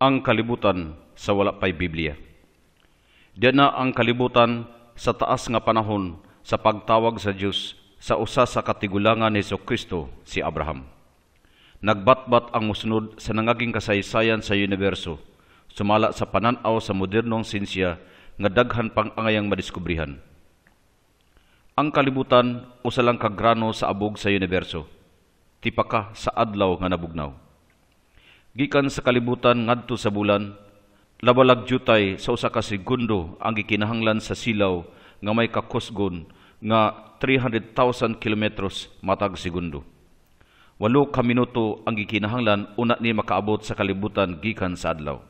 ang kalibutan sa wala pa'y Biblia. Diyan na ang kalibutan sa taas nga panahon sa pagtawag sa Diyos sa usa sa katigulangan ni Kristo si Abraham. Nagbatbat ang musunod sa nangaging kasaysayan sa universo, sumala sa pananaw sa modernong sinsya nga daghan pang angayang madiskubrihan. Ang kalibutan usa lang kagrano sa abog sa universo, tipaka sa adlaw nga nabugnaw gikan sa kalibutan ngadto sa bulan labalagyutay sa usa ka segundo ang gikinahanglan sa silaw nga may kakusgon nga 300,000 kilometros matag segundo walo ka minuto ang gikinahanglan una ni makaabot sa kalibutan gikan sa adlaw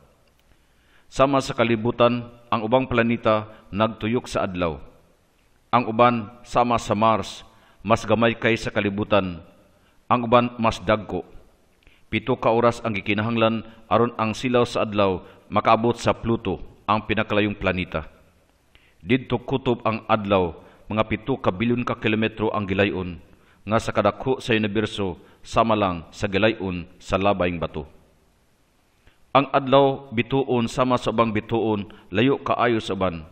sama sa kalibutan ang ubang planeta nagtuyok sa adlaw ang uban sama sa Mars mas gamay kay sa kalibutan ang uban mas dagko Pito ka oras ang gikinahanglan aron ang silaw sa adlaw makaabot sa Pluto, ang pinakalayong planeta. Didto kutob ang adlaw, mga pito ka bilyon ka kilometro ang gilayon, nga sa kadakho sa universo, sama lang sa gilayon sa labayng bato. Ang adlaw bituon sama sa ubang bituon, layo kaayo sa ban.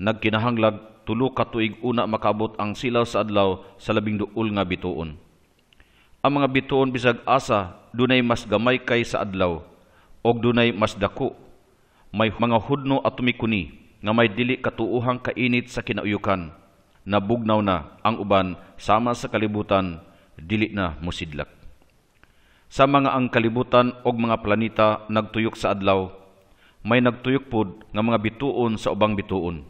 Nagkinahanglag tulo ka tuig una makabot ang silaw sa adlaw sa labing duol nga bituon. Ang mga bituon bisag asa dunay mas gamay kay sa adlaw og dunay mas dako may mga hudno at tumikuni nga may dili katuuhang kainit sa kinauyukan nabugnaw na ang uban sama sa kalibutan dili na musidlak sa mga ang kalibutan og mga planeta nagtuyok sa adlaw may nagtuyok pud nga mga bituon sa ubang bituon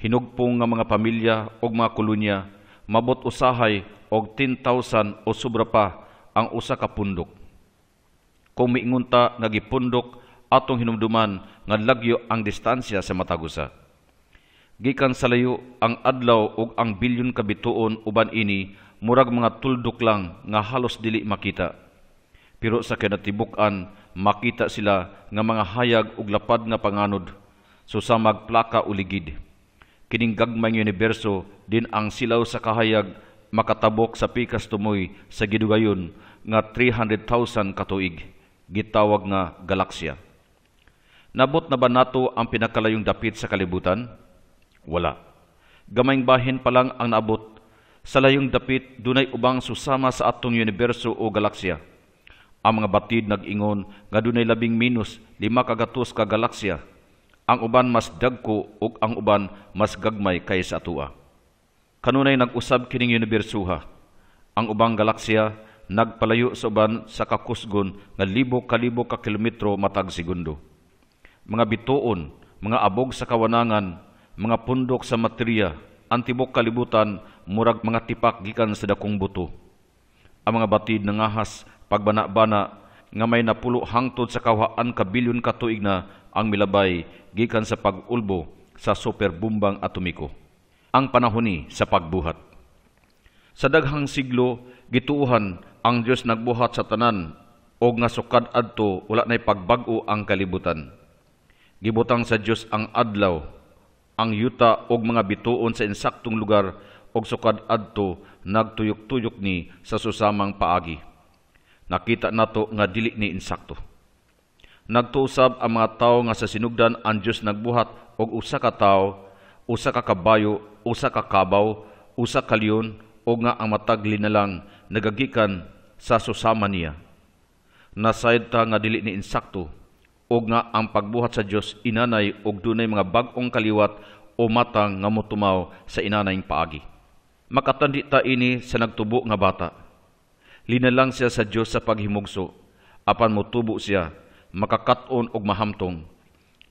hinugpong nga mga pamilya og mga kolonya mabot usahay og 10,000 o sobra pa ang usa ka pundok kung miingunta nga gipundok atong hinumduman nga lagyo ang distansya sa matagusa. Gikan sa layo ang adlaw ug ang bilyon ka bituon uban ini murag mga tuldok lang nga halos dili makita. Pero sa kinatibuk-an makita sila nga mga hayag ug lapad nga panganod susamag plaka uligid. Kining gagmayng universo din ang silaw sa kahayag makatabok sa pikas tumoy sa gidugayon nga 300,000 katuig gitawag nga galaksya. Nabot na ba nato ang pinakalayong dapit sa kalibutan? Wala. Gamayng bahin pa lang ang naabot sa layong dapit dunay ubang susama sa atong universo o galaksya. Ang mga batid nag-ingon nga dunay labing minus lima kagatus ka galaksya. Ang uban mas dagko ug ang uban mas gagmay kaysa atua. Kanunay nag-usab kining unibersuha. Ang ubang galaksya nagpalayo sa uban sa kakusgon nga libo kalibo ka kilometro matag segundo. Mga bituon, mga abog sa kawanangan, mga pundok sa materya, antibok kalibutan, murag mga tipak gikan sa dakong buto. Ang mga batid ng ahas, pagbana-bana, nga may napulo hangtod sa kawaan ka bilyon ka tuig na ang milabay gikan sa pagulbo sa superbumbang atomiko. Ang panahoni sa pagbuhat. Sa daghang siglo, gituuhan ang Dios nagbuhat sa tanan og nga sukad adto wala nay pagbag-o ang kalibutan. Gibutang sa Dios ang adlaw, ang yuta og mga bituon sa insaktong lugar og sukad adto nagtuyok-tuyok ni sa susamang paagi. Nakita nato nga dili ni insakto. Nagtuusab ang mga tawo nga sa sinugdan ang Dios nagbuhat og usa ka tawo, usa ka kabayo, usa ka kabaw, usa ka leon og nga ang matag linalang nagagikan sa susama niya. Nasayad ta nga dili ni insakto o nga ang pagbuhat sa Dios inanay og dunay mga bag-ong kaliwat o matang nga motumaw sa inanayng paagi. Makatandi ta ini sa nagtubo nga bata. Linalang siya sa Dios sa paghimugso apan motubo siya makakaton og mahamtong.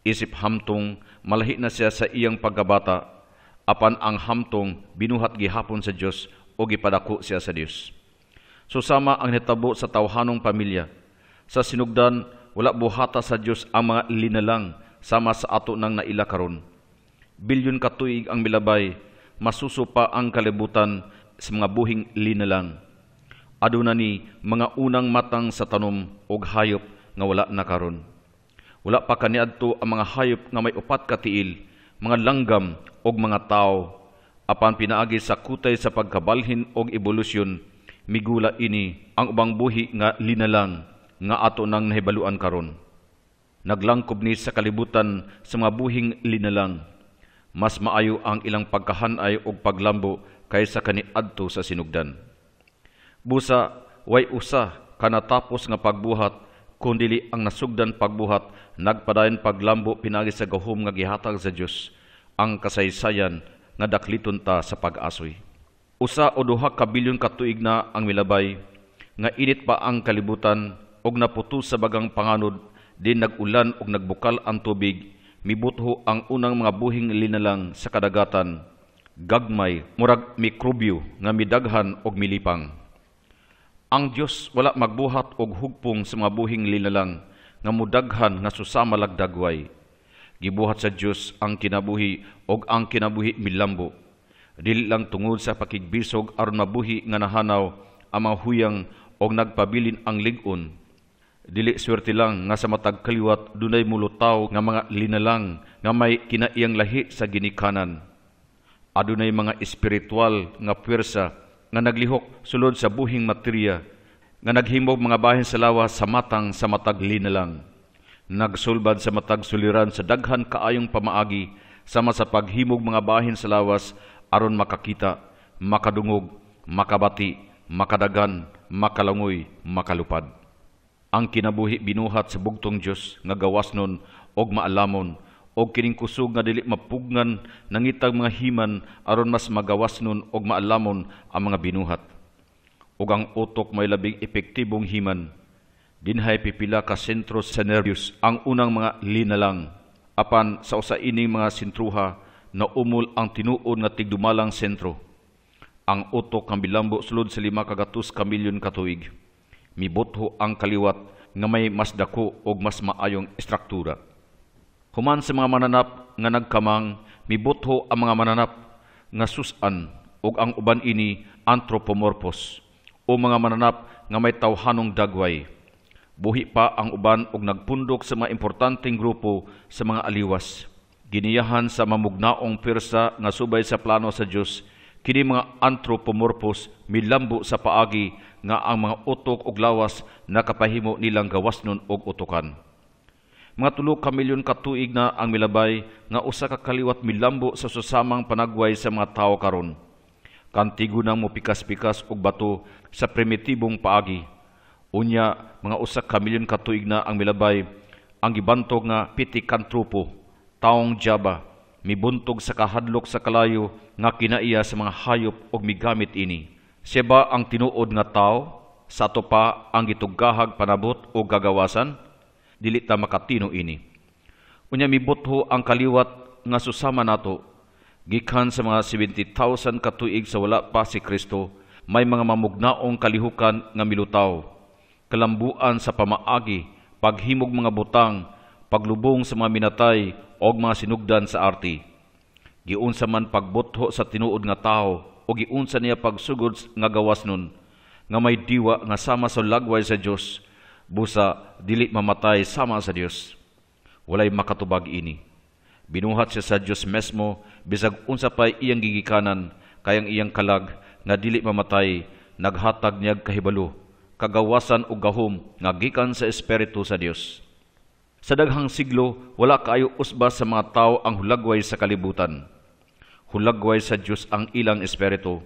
Isip hamtong malahi na siya sa iyang pagkabata apan ang hamtong binuhat gihapon sa Dios o gipadako siya sa Dios susama ang hitabo sa tawhanong pamilya. Sa sinugdan, wala buhata sa Dios ang mga linalang sama sa ato nang naila karon. Bilyon ka tuig ang milabay, masusupa ang kalibutan sa mga buhing linalang. Aduna ni mga unang matang sa tanom og hayop nga wala na karon. Wala pa kaniadto ang mga hayop nga may upat ka tiil, mga langgam og mga tao apan pinaagi sa kutay sa pagkabalhin og ebolusyon migula ini ang ubang buhi nga linalang nga ato nang nahibaluan karon. Naglangkob ni sa kalibutan sa mga buhing linalang. Mas maayo ang ilang pagkahanay og paglambo kaysa kani adto sa sinugdan. Busa way usa kanatapos nga pagbuhat kundili ang nasugdan pagbuhat nagpadayon paglambo pinagi sa gahom nga gihatag sa Dios ang kasaysayan nga dakliton ta sa pag-asoy usa o duha ka bilyon ka tuig na ang milabay nga init pa ang kalibutan og naputo sa bagang panganod din nagulan og nagbukal ang tubig mibutho ang unang mga buhing linalang sa kadagatan gagmay murag mikrobyo nga midaghan og milipang ang Dios wala magbuhat og hugpong sa mga buhing linalang nga mudaghan nga susama lagdagway gibuhat sa Dios ang kinabuhi og ang kinabuhi milambo Dili lang tungod sa pakigbisog aron mabuhi nga nahanaw ang mga huyang og nagpabilin ang ligon. Dili swerte lang nga sa matag kaliwat dunay mulutaw nga mga linalang nga may kinaiyang lahi sa ginikanan. Adunay mga espiritual nga pwersa nga naglihok sulod sa buhing materya nga naghimog mga bahin sa lawa sa matang sa matag linalang. Nagsulbad sa matag suliran sa daghan kaayong pamaagi sama sa paghimog mga bahin sa lawas aron makakita, makadungog, makabati, makadagan, makalangoy, makalupad. Ang kinabuhi binuhat sa bugtong Dios nga gawas nun og maalamon og kining kusog nga dili mapugngan nangitag mga himan aron mas magawas nun og maalamon ang mga binuhat. Og ang utok may labing epektibong himan. Dinhay pipila ka sentro sa nervyos ang unang mga linalang apan sa usa ining mga sentruha na umul ang tinuod nga tigdumalang sentro. Ang utok nga bilambo sulod sa lima kagatus ka milyon katuig. Mibutho ang kaliwat nga may mas dako og mas maayong estruktura. Human sa mga mananap nga nagkamang, mibutho ang mga mananap nga susan og ang uban ini anthropomorphos o mga mananap nga may tawhanong dagway. Buhi pa ang uban og nagpundok sa mga importanteng grupo sa mga aliwas giniyahan sa mamugnaong pirsa nga subay sa plano sa Dios kini mga anthropomorphos milambo sa paagi nga ang mga utok ug lawas nakapahimo nilang gawasnon og utokan. Mga tulo ka milyon tuig na ang milabay nga usa ka kaliwat milambo sa susamang panagway sa mga tao karon. Kantigo nang mopikas-pikas og bato sa primitibong paagi. Unya mga usa ka milyon tuig na ang milabay ang gibantog nga pitikantropo taong jaba, mibuntog sa kahadlok sa kalayo nga kinaiya sa mga hayop og migamit ini. Siya ang tinuod nga tao? Sa ato pa ang gitugahag panabot o gagawasan? Dili ta makatino ini. Unya mibutho ang kaliwat nga susama nato gikan sa mga 70,000 katuig sa wala pa si Kristo may mga mamugnaong kalihukan nga milutaw kalambuan sa pamaagi paghimog mga butang paglubong sa mga minatay o mga sinugdan sa arti. Giunsa man pagbutho sa tinuod nga tao o giunsa niya pagsugod nga gawas nun, nga may diwa nga sama sa lagway sa Dios busa dili mamatay sama sa Dios. Walay makatubag ini. Binuhat siya sa Dios mesmo bisag unsa pay iyang gigikanan kayang iyang kalag nga dili mamatay naghatag niyag kahibalo kagawasan og gahom nga gikan sa espiritu sa Dios. Sa daghang siglo, wala kaayo usba sa mga tao ang hulagway sa kalibutan. Hulagway sa Dios ang ilang espiritu,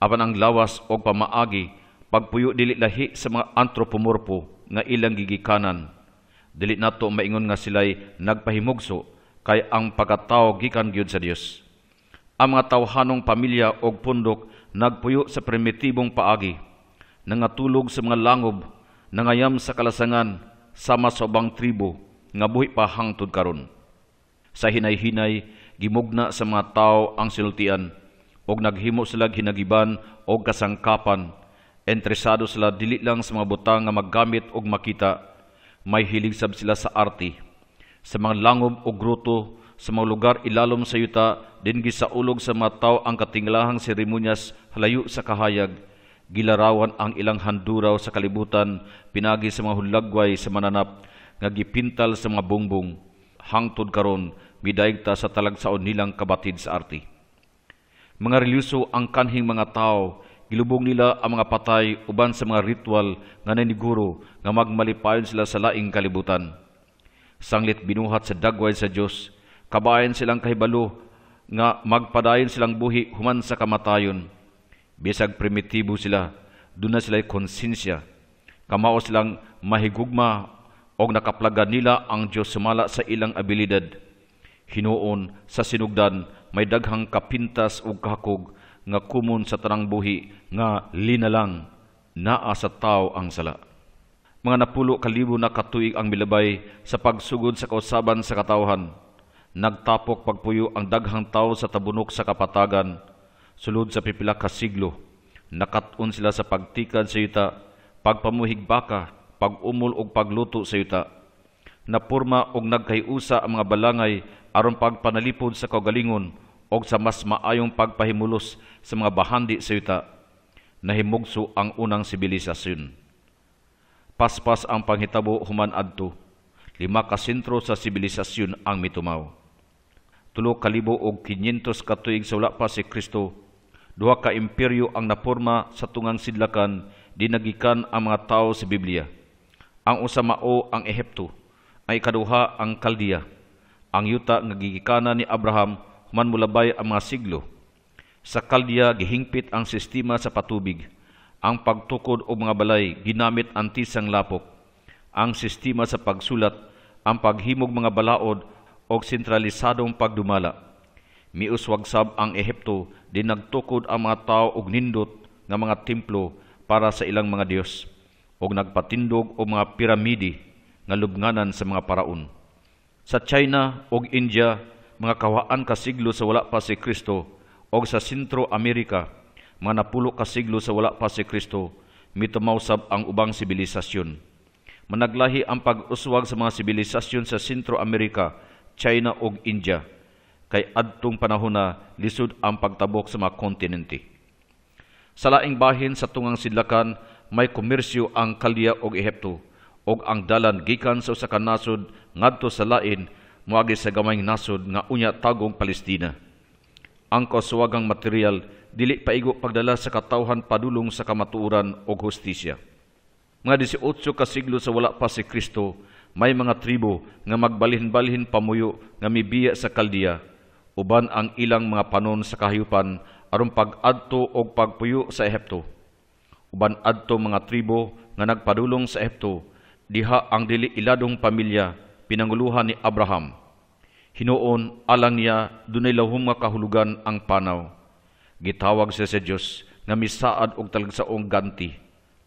apan ang lawas o pamaagi, pagpuyo dili lahi sa mga antropomorpo nga ilang gigikanan. Dili nato maingon nga sila'y nagpahimugso kay ang pagkatao gikan gyud sa Dios. Ang mga tawhanong pamilya og pundok nagpuyo sa primitibong paagi, nangatulog sa mga langob, nangayam sa kalasangan, sama sa ubang tribo nga buhi pa hangtod karon. Sa hinay-hinay gimugna sa mga tawo ang sinultian og naghimo sila hinagiban og kasangkapan entresado sila dili lang sa mga butang nga maggamit og makita may hilig sab sila sa arte sa mga langob o groto sa mga lugar ilalom sa yuta din gisaulog sa mga tawo ang katinglahang seremonyas halayo sa kahayag gilarawan ang ilang handuraw sa kalibutan, pinagi sa mga hulagway sa mananap, nga gipintal sa mga bungbong, hangtod karon midayta sa talagsaon nilang kabatid sa arti. Mga reliyoso ang kanhing mga tao, gilubong nila ang mga patay uban sa mga ritual nga naniguro nga magmalipayon sila sa laing kalibutan. Sanglit binuhat sa dagway sa Dios, kabayan silang kahibalo nga magpadayon silang buhi human sa kamatayon Bisag primitibo sila, doon na sila'y konsensya. Kamao silang mahigugma o nakaplagan nila ang Diyos sumala sa ilang abilidad. Hinuon sa sinugdan may daghang kapintas o kahakog nga kumon sa tanang buhi nga linalang naa sa tao ang sala. Mga napulo kalibo na katuig ang milabay sa pagsugod sa kausaban sa katawhan. Nagtapok pagpuyo ang daghang tao sa tabunok sa kapatagan sulod sa pipila ka siglo. Nakaton sila sa pagtikad sa yuta, pagpamuhig baka pagumol og pagluto sa yuta. Napurma og nagkayusa ang mga balangay aron pagpanalipod sa kaugalingon og sa mas maayong pagpahimulos sa mga bahandi sa yuta. Nahimugso ang unang sibilisasyon. Paspas ang panghitabo human adto. Lima ka sentro sa sibilisasyon ang mitumaw tulo kalibo og 500 katuig sa wala pa si Kristo duha ka imperyo ang naporma sa tungang sidlakan dinagikan ang mga tao sa Biblia. Ang usa mao ang Ehipto, ang ikaduha ang Kaldiya. Ang yuta nga gigikana ni Abraham human mulabay ang mga siglo. Sa Kaldiya gihingpit ang sistema sa patubig. Ang pagtukod o mga balay ginamit ang tisang lapok. Ang sistema sa pagsulat, ang paghimog mga balaod o sentralisadong pagdumala miuswagsab ang Ehipto, nagtukod ang mga tao og nindot nga mga templo para sa ilang mga Diyos og nagpatindog og mga piramidi nga lubnganan sa mga paraon. Sa China og India, mga kawaan ka siglo sa wala pa si Kristo og sa Sentro Amerika, mga napulo ka siglo sa wala pa si Kristo, mitumawsab ang ubang sibilisasyon. Managlahi ang pag-uswag sa mga sibilisasyon sa Sentro Amerika, China og India kay adtong panahon na lisod ang pagtabok sa mga kontinente. Sa laing bahin sa tungang sidlakan, may komersyo ang Kalya og Ehipto og ang dalan gikan sa usa ka nasod ngadto sa lain moagi sa gamayng nasod nga unya tagong Palestina. Ang kasuwagang material dili paigo pagdala sa katawhan padulong sa kamatuoran og hustisya. Mga 18 ka siglo sa wala pa si Kristo, may mga tribo nga magbalhin-balhin pamuyo nga mibiya sa Kaldiya uban ang ilang mga panon sa kahiyupan aron pag-adto og pagpuyo sa Ehipto. Uban adto mga tribo nga nagpadulong sa Ehipto diha ang dili iladong pamilya pinanguluhan ni Abraham. Hinuon alang niya dunay lahom nga kahulugan ang panaw. Gitawag siya sa Dios nga misaad og talagsaong ganti.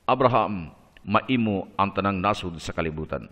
Abraham, maimo ang tanang nasod sa kalibutan.